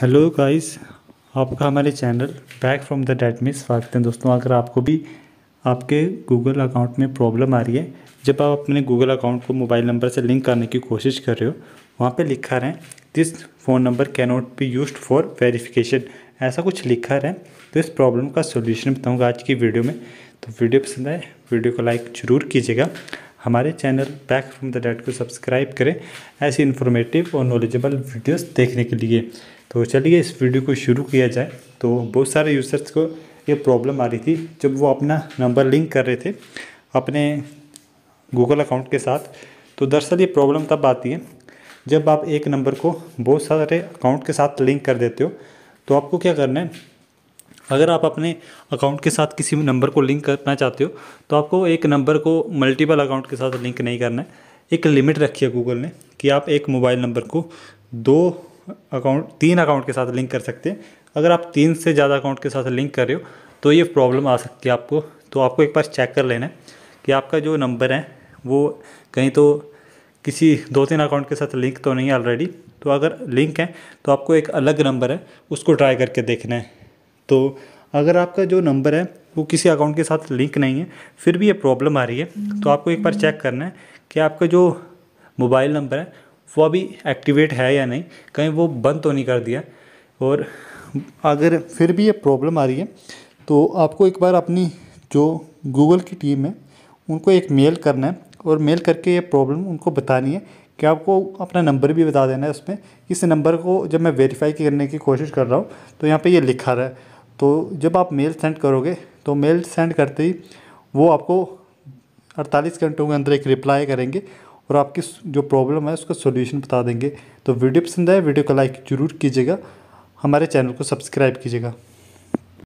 hello guys आपका हमारे channel back from the date में स्वागत है दोस्तों अगर आपको भी आपके गूगल अकाउंट में प्रॉब्लम आ रही है जब आप अपने गूगल अकाउंट को मोबाइल नंबर से लिंक करने की कोशिश कर रहे हो वहाँ पे लिखा रहे हैं this phone number not be use for verification ऐसा कुछ लिखा हैं तो इस प्रॉब्लम का सोल्यूशन बताऊँगा आज की वीडियो में तो वीडियो पसंद आए वीडियो को लाइक ज़रूर कीजिएगा हमारे channel back from the date को सब्सक्राइब करें ऐसी इन्फॉर्मेटिव और नॉलेजेबल वीडियोस देखने के लिए तो चलिए इस वीडियो को शुरू किया जाए तो बहुत सारे यूज़र्स को ये प्रॉब्लम आ रही थी जब वो अपना नंबर लिंक कर रहे थे अपने गूगल अकाउंट के साथ तो दरअसल ये प्रॉब्लम तब आती है जब आप एक नंबर को बहुत सारे अकाउंट के साथ लिंक कर देते हो तो आपको क्या करना है अगर आप अपने अकाउंट के साथ किसी नंबर को लिंक करना चाहते हो तो आपको एक नंबर को मल्टीपल अकाउंट के साथ लिंक नहीं करना है एक लिमिट रखी है गूगल ने कि आप एक मोबाइल नंबर को दो अकाउंट तीन अकाउंट के साथ लिंक कर सकते हैं अगर आप तीन से ज़्यादा अकाउंट के साथ लिंक कर रहे हो तो ये प्रॉब्लम आ सकती है आपको तो आपको एक बार चेक कर लेना है कि आपका जो नंबर है वो कहीं तो किसी दो तीन अकाउंट के साथ लिंक तो नहीं है ऑलरेडी तो अगर लिंक है तो आपको एक अलग नंबर है उसको ट्राई करके देखना है तो अगर आपका जो नंबर है वो किसी अकाउंट के साथ लिंक नहीं है फिर भी ये प्रॉब्लम आ रही है तो आपको एक बार चेक करना है कि आपका जो मोबाइल नंबर है वो अभी एक्टिवेट है या नहीं कहीं वो बंद तो नहीं कर दिया और अगर फिर भी ये प्रॉब्लम आ रही है तो आपको एक बार अपनी जो गूगल की टीम है उनको एक मेल करना है और मेल करके ये प्रॉब्लम उनको बतानी है कि आपको अपना नंबर भी बता देना है उसमें इस नंबर को जब मैं वेरीफाई करने की कोशिश कर रहा हूँ तो यहाँ पे ये लिखा रहा है तो जब आप मेल सेंड करोगे तो मेल सेंड करते ही वो आपको 48 घंटों के अंदर एक रिप्लाई करेंगे और आपकी जो प्रॉब्लम है उसका सोल्यूशन बता देंगे तो वीडियो पसंद आए वीडियो को लाइक ज़रूर कीजिएगा हमारे चैनल को सब्सक्राइब कीजिएगा